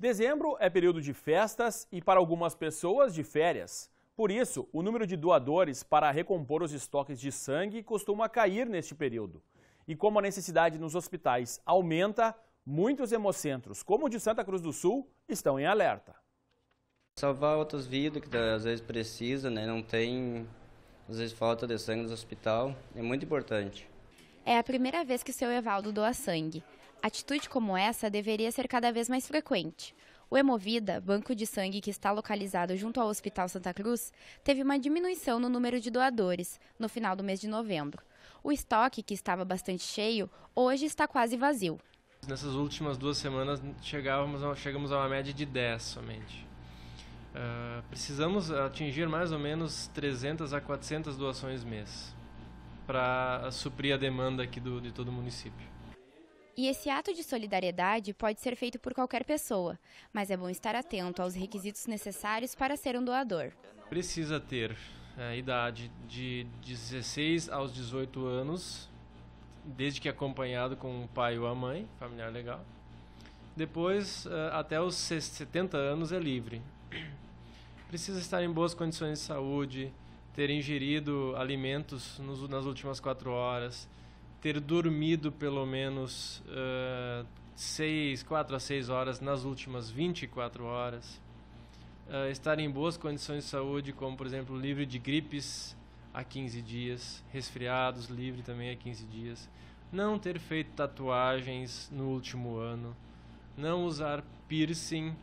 Dezembro é período de festas e, para algumas pessoas, de férias. Por isso, o número de doadores para recompor os estoques de sangue costuma cair neste período. E como a necessidade nos hospitais aumenta, muitos hemocentros, como o de Santa Cruz do Sul, estão em alerta. Salvar outras vidas que às vezes precisa, né? não tem, às vezes falta de sangue no hospital, é muito importante. É a primeira vez que o seu Evaldo doa sangue. Atitude como essa deveria ser cada vez mais frequente. O Hemovida, banco de sangue que está localizado junto ao Hospital Santa Cruz, teve uma diminuição no número de doadores no final do mês de novembro. O estoque, que estava bastante cheio, hoje está quase vazio. Nessas últimas duas semanas chegávamos a, chegamos a uma média de 10 somente. Uh, precisamos atingir mais ou menos 300 a 400 doações mês para suprir a demanda aqui do, de todo o município. E esse ato de solidariedade pode ser feito por qualquer pessoa, mas é bom estar atento aos requisitos necessários para ser um doador. Precisa ter é, a idade de 16 aos 18 anos, desde que acompanhado com o pai ou a mãe, familiar legal. Depois, é, até os 70 anos é livre. Precisa estar em boas condições de saúde, ter ingerido alimentos nos, nas últimas quatro horas, ter dormido pelo menos uh, seis, quatro a seis horas nas últimas 24 horas, uh, estar em boas condições de saúde, como por exemplo livre de gripes há 15 dias, resfriados livre também há 15 dias, não ter feito tatuagens no último ano, não usar piercing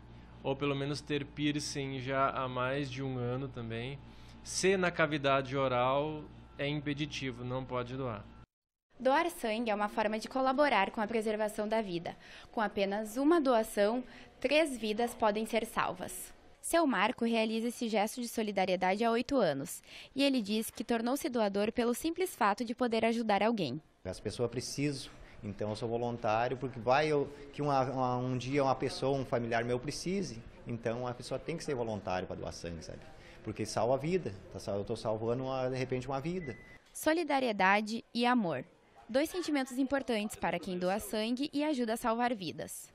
ou pelo menos ter piercing já há mais de um ano também se na cavidade oral é impeditivo, não pode doar. Doar sangue é uma forma de colaborar com a preservação da vida. Com apenas uma doação, três vidas podem ser salvas. Seu Marco realiza esse gesto de solidariedade há oito anos e ele diz que tornou-se doador pelo simples fato de poder ajudar alguém. As pessoas precisam, então eu sou voluntário porque vai eu, que uma, uma, um dia uma pessoa, um familiar meu precise. Então a pessoa tem que ser voluntária para doar sangue, sabe? Porque salva a vida. Tá, eu estou salvando, uma, ah, de repente, uma vida. Solidariedade e amor. Dois sentimentos importantes para quem doa sangue e ajuda a salvar vidas.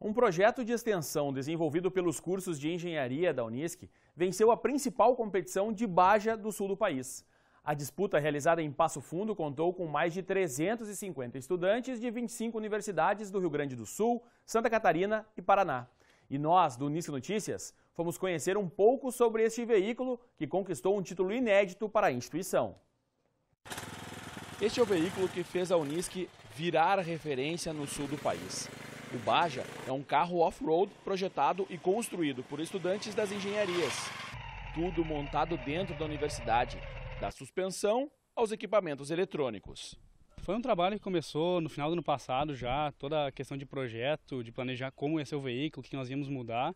Um projeto de extensão desenvolvido pelos cursos de engenharia da Unisc venceu a principal competição de Baja do sul do país. A disputa realizada em Passo Fundo contou com mais de 350 estudantes de 25 universidades do Rio Grande do Sul, Santa Catarina e Paraná. E nós, do Unisque Notícias, fomos conhecer um pouco sobre este veículo que conquistou um título inédito para a instituição. Este é o veículo que fez a Unisque virar referência no sul do país. O Baja é um carro off-road projetado e construído por estudantes das engenharias. Tudo montado dentro da universidade, da suspensão aos equipamentos eletrônicos. Foi um trabalho que começou no final do ano passado já, toda a questão de projeto, de planejar como ia ser o veículo, o que nós íamos mudar.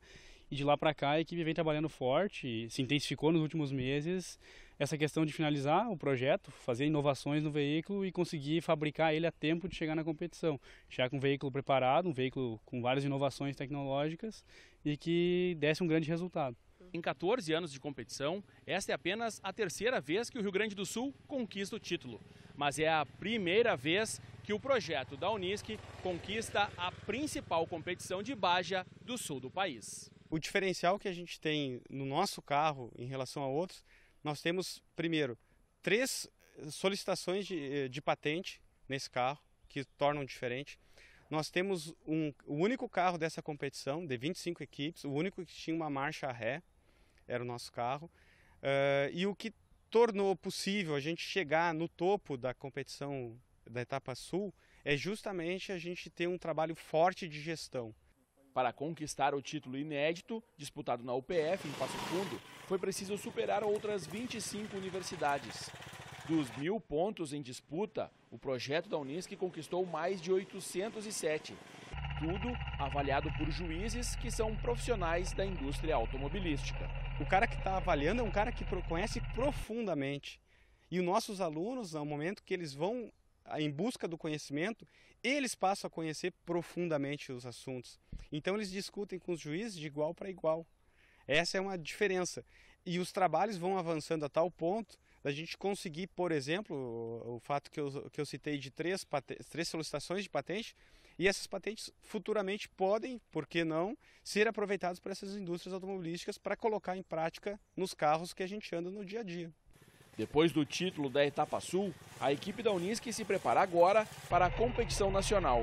E de lá para cá a equipe vem trabalhando forte, se intensificou nos últimos meses essa questão de finalizar o projeto, fazer inovações no veículo e conseguir fabricar ele a tempo de chegar na competição. Chegar com um veículo preparado, um veículo com várias inovações tecnológicas e que desse um grande resultado. Em 14 anos de competição, esta é apenas a terceira vez que o Rio Grande do Sul conquista o título, mas é a primeira vez que o projeto da Unisc conquista a principal competição de Baja do sul do país. O diferencial que a gente tem no nosso carro em relação a outros, nós temos, primeiro, três solicitações de, eh, de patente nesse carro, que tornam diferente. Nós temos um, o único carro dessa competição, de 25 equipes, o único que tinha uma marcha ré, era o nosso carro. Uh, e o que tornou possível a gente chegar no topo da competição da etapa sul é justamente a gente ter um trabalho forte de gestão. Para conquistar o título inédito, disputado na UPF em Passo Fundo, foi preciso superar outras 25 universidades. Dos mil pontos em disputa, o projeto da Unisc conquistou mais de 807, estudo avaliado por juízes que são profissionais da indústria automobilística. O cara que está avaliando é um cara que conhece profundamente. E os nossos alunos, no momento que eles vão ah, em busca do conhecimento, eles passam a conhecer profundamente os assuntos. Então eles discutem com os juízes de igual para igual. Essa é uma diferença. E os trabalhos vão avançando a tal ponto da gente conseguir, por exemplo, o, o fato que eu, que eu citei de três, três solicitações de patente, e essas patentes futuramente podem, por que não, ser aproveitadas por essas indústrias automobilísticas para colocar em prática nos carros que a gente anda no dia a dia. Depois do título da Etapa Sul, a equipe da Unisc se prepara agora para a competição nacional.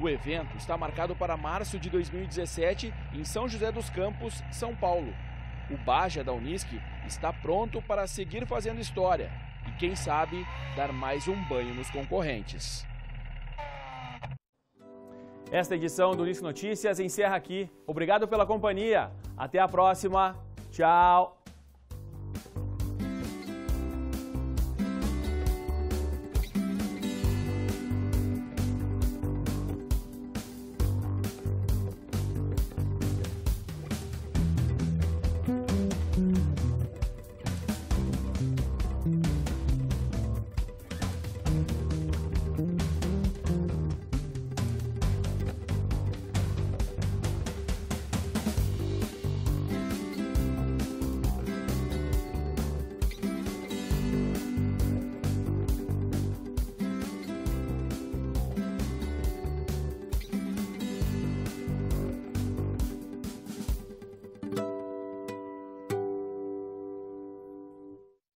O evento está marcado para março de 2017 em São José dos Campos, São Paulo. O Baja da Unisc está pronto para seguir fazendo história e, quem sabe, dar mais um banho nos concorrentes. Esta edição do Disque Notícias encerra aqui. Obrigado pela companhia. Até a próxima. Tchau.